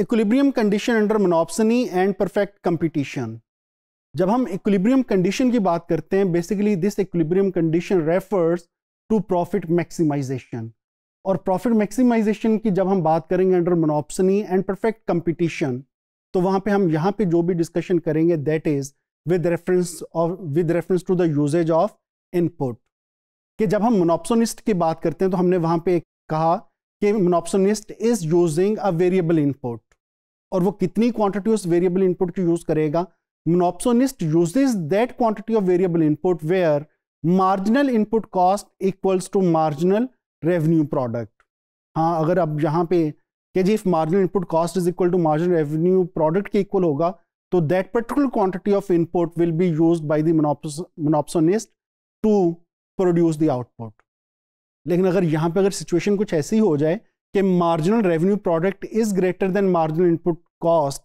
Equilibrium condition under monopsony and perfect competition जब हम equilibrium condition की बात करते हैं basically this equilibrium condition refers to profit maximisation और प्रॉफिट मैक्सिमाइजेशन की जब हम बात करेंगे under monopsony and perfect competition तो वहाँ पे हम यहाँ पे जो भी डिस्कशन करेंगे that is with reference of with reference to the uses of input कि जब हम मोनोप्सोनिस्ट की बात करते हैं तो हमने वहाँ पे कहा कि monopsonist is using a variable input और वो कितनी क्वांटिटी उस वेरिएबल इनपुट की यूज करेगा monopsonist uses that quantity of variable input where marginal input cost equals to marginal revenue product हाँ अगर अब यहाँ पे कि जी if marginal input cost is equal to marginal revenue product के इक्वल होगा तो that particular quantity of input will be use by the monopsonist to produce the output लेकिन अगर यहाँ पे अगर सिचुएशन कुछ ऐसी हो जाए कि marginal revenue product is greater than marginal input cost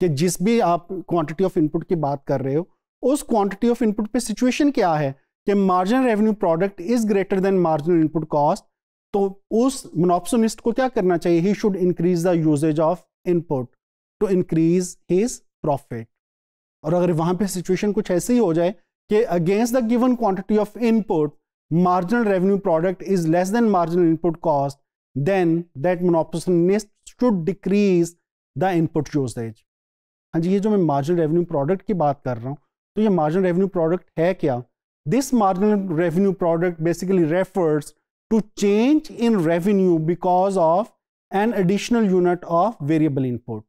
कि जिस भी आप क्वांटिटी ऑफ इनपुट की बात कर रहे हो उस क्वांटिटी ऑफ इनपुट पे सिचुएशन क्या है कि marginal revenue product is greater than marginal input cost तो उस मोनोपसोनिस्ट को क्या करना चाहिए he should increase the uses of input to increase his profit और अगर वहां पे सिचुएशन कुछ ऐसे ही हो जाए कि against the given quantity of input marginal revenue product is less than marginal input cost then that monopsonist should decrease the input usage हाँ जी ये जो मैं मार्जिन रेवेन्यू प्रोडक्ट की बात कर रहा हूँ तो ये मार्जिन रेवेन्यू प्रोडक्ट है क्या this marginal revenue product basically refers to change in revenue because of an additional unit of variable input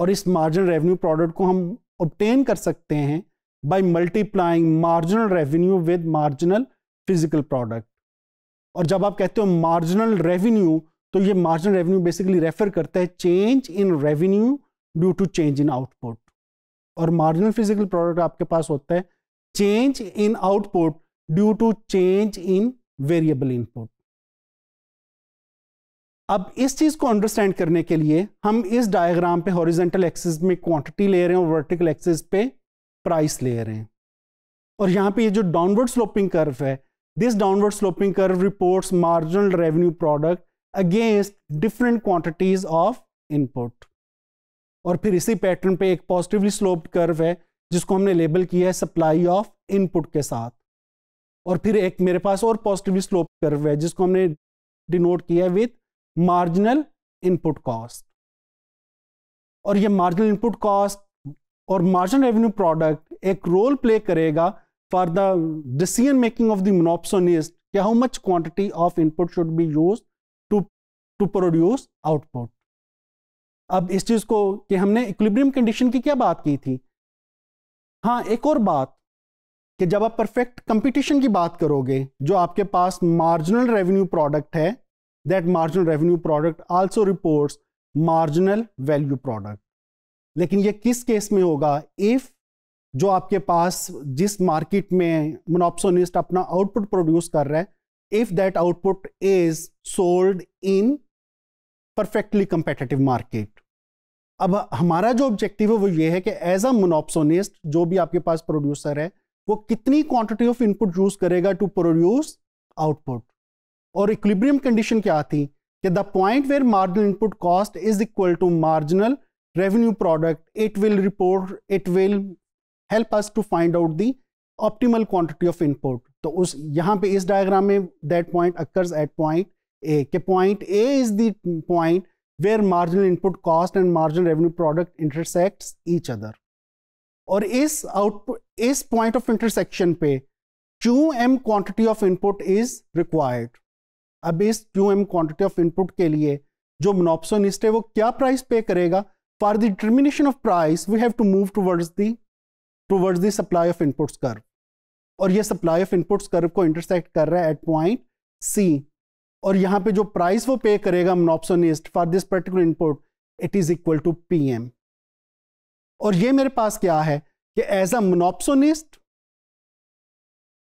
और इस मार्जिन रेवेन्यू प्रोडक्ट को हम ऑप्टेन कर सकते हैं by multiplying marginal revenue with marginal physical product और जब आप कहते हो मार्जिनल रेवेन्यू तो ये मार्जिनल रेवेन्यू बेसिकली रेफर करता है change in revenue due to change in output और मार्जिनल फिजिकल प्रोडक्ट आपके पास होता है change in output due to change in variable input अब इस चीज को अंडरस्टैंड करने के लिए हम इस डायग्राम पे हॉरिजेंटल एक्सिस में क्वांटिटी ले रहे हैं और वर्टिकल एक्सिस पे प्राइस ले रहे हैं और यहां पे ये जो डाउनवर्ड स्लोपिंग कर्व है This downward sloping curve reports marginal revenue product against different quantities of input. और फिर इसी पैटर्न पे एक पॉजिटिवली स्लोप्ड कर्व है जिसको हमने लेबल किया है सप्लाई ऑफ इनपुट के साथ और फिर एक मेरे पास और पॉजिटिवली स्लोप कर्व है जिसको हमने डिनोट किया है विथ मार्जिनल इनपुट कॉस्ट और ये मार्जिनल इनपुट कॉस्ट और मार्जिनल रेवेन्यू प्रोडक्ट एक रोल प्ले करेगा for the decision making of the monopsonist how much quantity of input should be used to to produce output अब इस चीज को कि हमने इक्विलिब्रियम कंडीशन की क्या बात की थी हाँ एक और बात कि जब आप परफेक्ट कंपटीशन की बात करोगे जो आपके पास मार्जिनल रेवेन्यू प्रोडक्ट है that marginal revenue product also reports marginal value product लेकिन ये किस केस में होगा इफ जो आपके पास जिस मार्केट में मोनोप्सोनिस्ट अपना आउटपुट प्रोड्यूस कर रहा है if that output is sold in perfectly competitive market अब हमारा जो ऑब्जेक्टिव है वो ये है कि एज अ मोनोप्सोनिस्ट जो भी आपके पास प्रोड्यूसर है वो कितनी क्वांटिटी ऑफ इनपुट यूज करेगा टू प्रोड्यूस आउटपुट और इक्विब्रियम कंडीशन क्या थी कि the point where marginal input cost is equal to marginal revenue product it will report it will help us to find out the optimal quantity of input तो उस यहाँ पे इस diagram में that point occurs at point A के point A is the point where marginal input cost and marginal revenue product intersect each other और इस output इस पॉइंट ऑफ इंटरसेक्शन पे Q M quantity of input is required अब इस Q M quantity of input के लिए जो मोनोपसोनिस्ट है वो क्या प्राइस पे करेगा for the determination of price we have to move towards the towards the supply of inputs curve और ये सप्लाई ऑफ इनपुट्स कर्व को इंटरसेक्ट कर रहा है एट पॉइंट सी और यहाँ पे जो प्राइस वो पे करेगा monopsonist for this particular input it is equal to M और ये मेरे पास क्या है कि as a monopsonist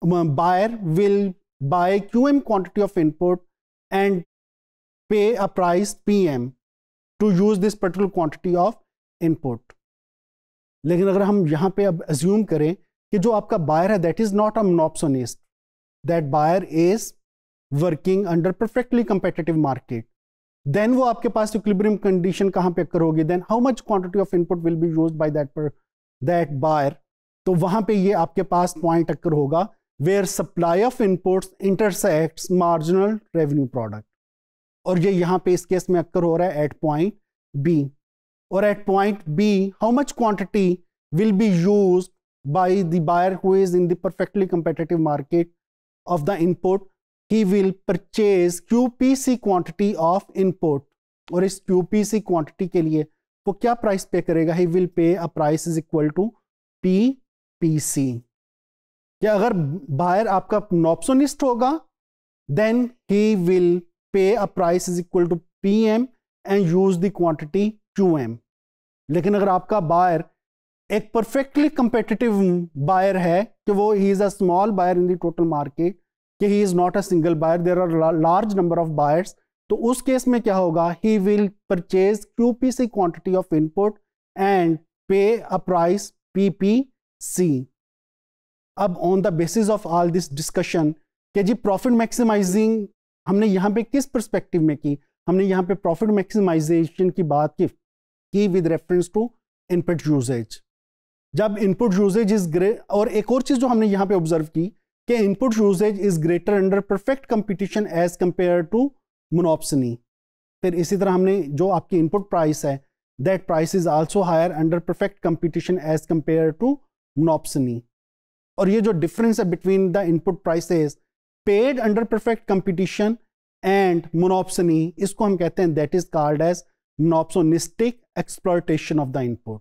will buy Q M quantity of input and pay a price PM to use this particular quantity of input लेकिन अगर हम यहाँ पे अब एज्यूम करें कि जो आपका बायर है that is not a monopsonist that buyer is working under perfectly competitive market then वो आपके पास इक्विलिब्रियम कंडीशन कहाँ पे कर होगी then how much quantity of input will be use by that पर दैट बायर तो वहाँ पे ये आपके पास पॉइंट टक्कर होगा where supply of inputs intersects marginal revenue product और ये यहाँ पे इस केस में अक्कर हो रहा है at point B or at point B, how much quantity will be used by the buyer who is in the perfectly competitive market of the input. He will purchase QPC quantity of input और इस QPC quantity के लिए वो क्या price pay करेगा He will pay a price is equal to PPC. P या अगर buyer आपका नॉप्सोनिस्ट होगा then he will pay a price is equal to PM and use the quantity Q M लेकिन अगर आपका बायर एक परफेक्टली कंपेटिटिव बायर है कि वो he is a small buyer in the total market कि he is not a single buyer there are large number of buyers तो उस केस में क्या होगा he will purchase Q P C quantity of input and pay a price P P C अब on the basis of all this discussion कि जी profit maximising हमने यहाँ पे किस परस्पेक्टिव में की हमने यहाँ पे प्रॉफिट मैक्सिमाइजेशन की बात की की with reference to input usage जब इनपुट यूजेज इज ग्रे और एक और चीज़ जो हमने यहां पे ऑब्जर्व की कि input usage is greater under perfect competition as compare to monopsony फिर इसी तरह हमने जो आपकी इनपुट प्राइस है that price is also higher under perfect competition as compare to monopsony और ये जो डिफरेंस है between the input prices paid under perfect competition and monopsony इसको हम कहते हैं that is called as monopsonistic exploitation of the input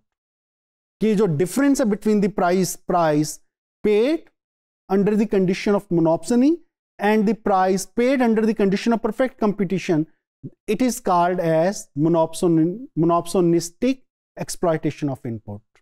कि जो डिफरेंस है between the price price paid under the condition of monopsony and the price paid under the condition of perfect competition, it is called as monopson, monopsonistic exploitation of input.